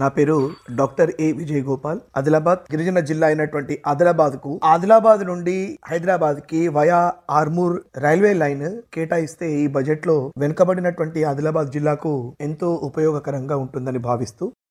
నా పేరు doctor A Vijay Gopal Adilabad గిరిజన జిల్లా అయినటువంటి ఆదిలాబాద్ కు ఆదిలాబాద్ నుండి హైదరాబాద్ కి వయా ఆర్మూర్ రైల్వే లైన్ కేటాయిస్తే ఈ బడ్జెట్ లో వెనుకబడినటువంటి ఆదిలాబాద్ జిల్లాకు ఎంతో ఉపయోగకరంగా ఉంటుందని భావిస్తూ